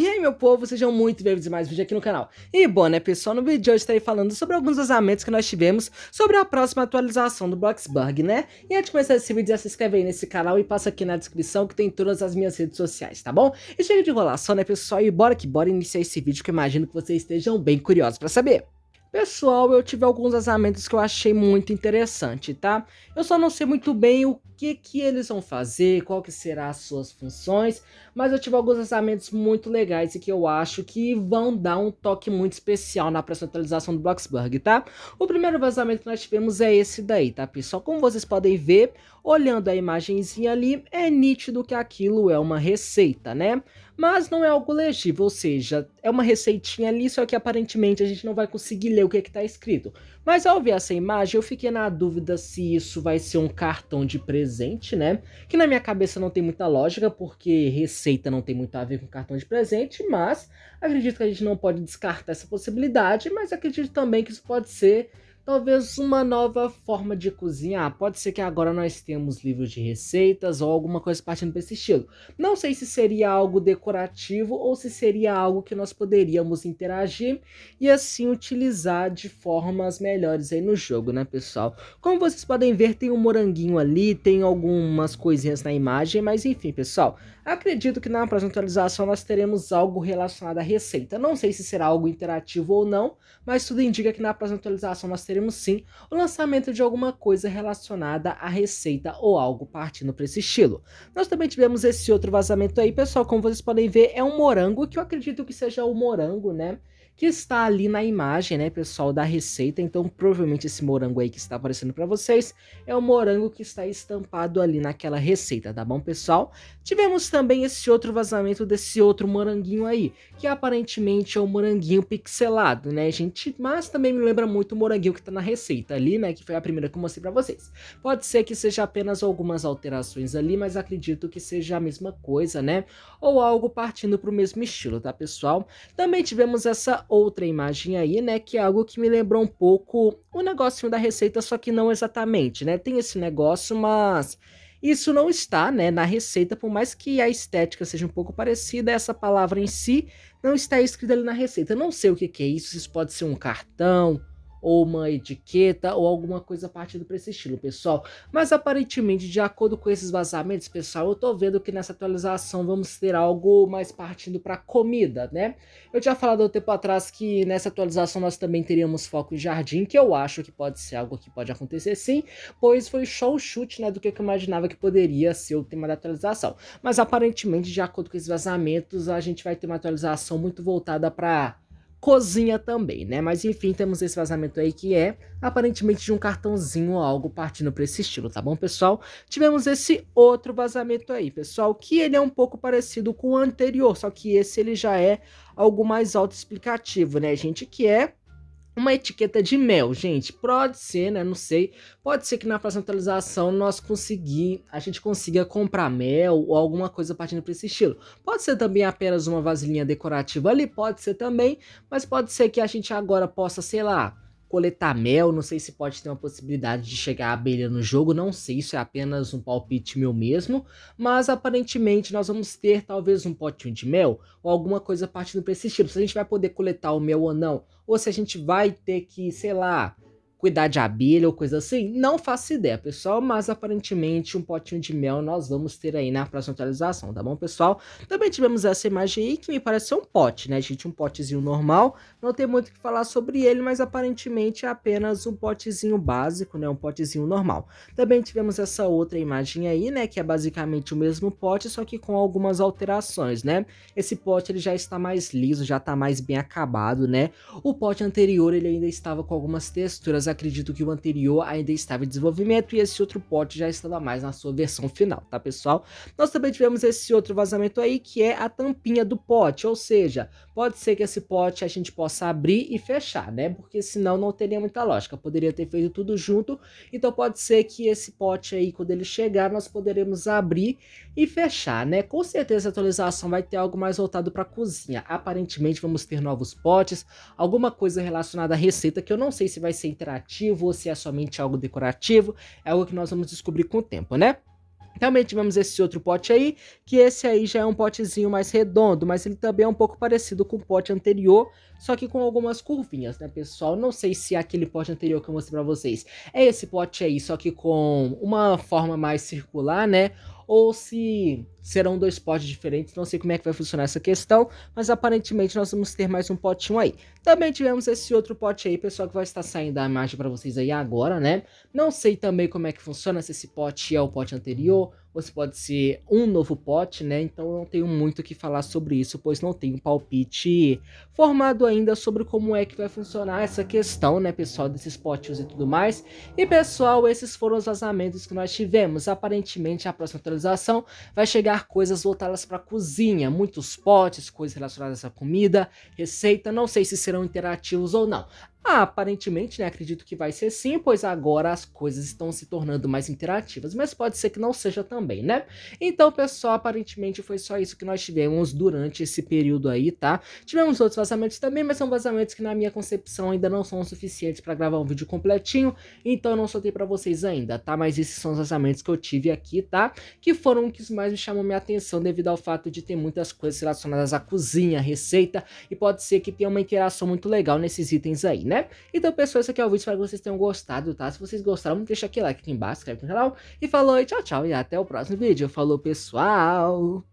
E aí, meu povo, sejam muito bem-vindos a mais um vídeo aqui no canal. E bom, né, pessoal, no vídeo de hoje estarei falando sobre alguns vazamentos que nós tivemos sobre a próxima atualização do Bloxburg, né? E antes de começar esse vídeo, já se inscreve aí nesse canal e passa aqui na descrição que tem todas as minhas redes sociais, tá bom? E chega de enrolação, né, pessoal, e bora que bora iniciar esse vídeo que eu imagino que vocês estejam bem curiosos pra saber. Pessoal, eu tive alguns vazamentos que eu achei muito interessante, tá? Eu só não sei muito bem o que que eles vão fazer, qual que será as suas funções, mas eu tive alguns vazamentos muito legais e que eu acho que vão dar um toque muito especial na personalização do Bloxburg, tá? O primeiro vazamento que nós tivemos é esse daí, tá, pessoal? Como vocês podem ver, olhando a imagenzinha ali, é nítido que aquilo é uma receita, né? Mas não é algo legível, ou seja, é uma receitinha ali, só que aparentemente a gente não vai conseguir ler o que é está escrito. Mas ao ver essa imagem, eu fiquei na dúvida se isso vai ser um cartão de presente, né? Que na minha cabeça não tem muita lógica, porque receita não tem muito a ver com cartão de presente, mas acredito que a gente não pode descartar essa possibilidade, mas acredito também que isso pode ser talvez uma nova forma de cozinhar. Pode ser que agora nós temos livros de receitas ou alguma coisa partindo para esse estilo. Não sei se seria algo decorativo ou se seria algo que nós poderíamos interagir e assim utilizar de formas melhores aí no jogo, né, pessoal? Como vocês podem ver, tem um moranguinho ali, tem algumas coisinhas na imagem, mas enfim, pessoal, acredito que na próxima atualização nós teremos algo relacionado à receita. Não sei se será algo interativo ou não, mas tudo indica que na próxima atualização nós teremos teremos sim o lançamento de alguma coisa relacionada à receita ou algo partindo para esse estilo. Nós também tivemos esse outro vazamento aí, pessoal, como vocês podem ver, é um morango, que eu acredito que seja o morango, né? que está ali na imagem, né, pessoal, da receita. Então, provavelmente esse morango aí que está aparecendo para vocês é o morango que está estampado ali naquela receita, tá bom, pessoal? Tivemos também esse outro vazamento desse outro moranguinho aí, que aparentemente é um moranguinho pixelado, né, gente? Mas também me lembra muito o moranguinho que está na receita ali, né, que foi a primeira que eu mostrei para vocês. Pode ser que seja apenas algumas alterações ali, mas acredito que seja a mesma coisa, né? Ou algo partindo para o mesmo estilo, tá, pessoal? Também tivemos essa outra imagem aí, né, que é algo que me lembrou um pouco o negocinho da receita, só que não exatamente, né? Tem esse negócio, mas isso não está, né, na receita, por mais que a estética seja um pouco parecida, essa palavra em si não está escrita ali na receita. Eu não sei o que, que é isso, isso pode ser um cartão, ou uma etiqueta ou alguma coisa partindo para esse estilo, pessoal. Mas aparentemente, de acordo com esses vazamentos, pessoal, eu tô vendo que nessa atualização vamos ter algo mais partindo para comida, né? Eu tinha falado há um tempo atrás que nessa atualização nós também teríamos foco em jardim, que eu acho que pode ser algo que pode acontecer sim, pois foi só o chute, né, do que eu imaginava que poderia ser o tema da atualização. Mas aparentemente, de acordo com esses vazamentos, a gente vai ter uma atualização muito voltada para cozinha também, né? Mas enfim, temos esse vazamento aí que é aparentemente de um cartãozinho ou algo partindo para esse estilo, tá bom, pessoal? Tivemos esse outro vazamento aí, pessoal, que ele é um pouco parecido com o anterior, só que esse ele já é algo mais autoexplicativo, né, gente? Que é uma etiqueta de mel, gente. Pode ser, né? Não sei. Pode ser que na próxima atualização nós conseguir, a gente consiga comprar mel ou alguma coisa partindo para esse estilo. Pode ser também apenas uma vasilhinha decorativa ali, pode ser também, mas pode ser que a gente agora possa, sei lá, coletar mel, não sei se pode ter uma possibilidade de chegar a abelha no jogo, não sei, isso é apenas um palpite meu mesmo, mas aparentemente nós vamos ter talvez um potinho de mel ou alguma coisa partindo para esse estilo, se a gente vai poder coletar o mel ou não, ou se a gente vai ter que, sei lá, cuidar de abelha ou coisa assim? Não faço ideia, pessoal, mas aparentemente um potinho de mel nós vamos ter aí na próxima atualização, tá bom, pessoal? Também tivemos essa imagem aí que me parece ser um pote, né, gente? Um potezinho normal, não tem muito o que falar sobre ele, mas aparentemente é apenas um potezinho básico, né, um potezinho normal. Também tivemos essa outra imagem aí, né, que é basicamente o mesmo pote, só que com algumas alterações, né? Esse pote ele já está mais liso, já está mais bem acabado, né? O pote anterior ele ainda estava com algumas texturas acredito que o anterior ainda estava em desenvolvimento e esse outro pote já estava mais na sua versão final, tá pessoal? Nós também tivemos esse outro vazamento aí que é a tampinha do pote, ou seja, pode ser que esse pote a gente possa abrir e fechar, né? Porque senão não teria muita lógica, poderia ter feito tudo junto, então pode ser que esse pote aí quando ele chegar nós poderemos abrir e fechar, né? Com certeza a atualização vai ter algo mais voltado para cozinha, aparentemente vamos ter novos potes, alguma coisa relacionada à receita que eu não sei se vai ser interativo decorativo ou se é somente algo decorativo, é algo que nós vamos descobrir com o tempo, né? Também tivemos esse outro pote aí, que esse aí já é um potezinho mais redondo, mas ele também é um pouco parecido com o pote anterior, só que com algumas curvinhas, né, pessoal? Não sei se é aquele pote anterior que eu mostrei para vocês é esse pote aí, só que com uma forma mais circular, né? Ou se serão dois potes diferentes, não sei como é que vai funcionar essa questão, mas aparentemente nós vamos ter mais um potinho aí. Também tivemos esse outro pote aí, pessoal, que vai estar saindo a imagem para vocês aí agora, né? Não sei também como é que funciona, se esse pote é o pote anterior, ou se pode ser um novo pote, né? Então eu não tenho muito o que falar sobre isso, pois não tenho palpite formado ainda sobre como é que vai funcionar essa questão, né, pessoal, desses potes e tudo mais. E, pessoal, esses foram os vazamentos que nós tivemos. Aparentemente, a próxima atualização vai chegar pegar coisas voltadas para cozinha, muitos potes, coisas relacionadas à comida, receita, não sei se serão interativos ou não. Ah, aparentemente, né, acredito que vai ser sim, pois agora as coisas estão se tornando mais interativas, mas pode ser que não seja também, né? Então, pessoal, aparentemente foi só isso que nós tivemos durante esse período aí, tá? Tivemos outros vazamentos também, mas são vazamentos que na minha concepção ainda não são suficientes para gravar um vídeo completinho, então eu não soltei para vocês ainda, tá? Mas esses são os vazamentos que eu tive aqui, tá? Que foram os que mais me chamou minha atenção devido ao fato de ter muitas coisas relacionadas à cozinha, receita, e pode ser que tenha uma interação muito legal nesses itens aí, né? Então, pessoal, esse aqui é o vídeo. Espero que vocês tenham gostado, tá? Se vocês gostaram, deixa aquele like aqui embaixo, inscreve no canal. E falou e tchau, tchau. E até o próximo vídeo. Falou, pessoal!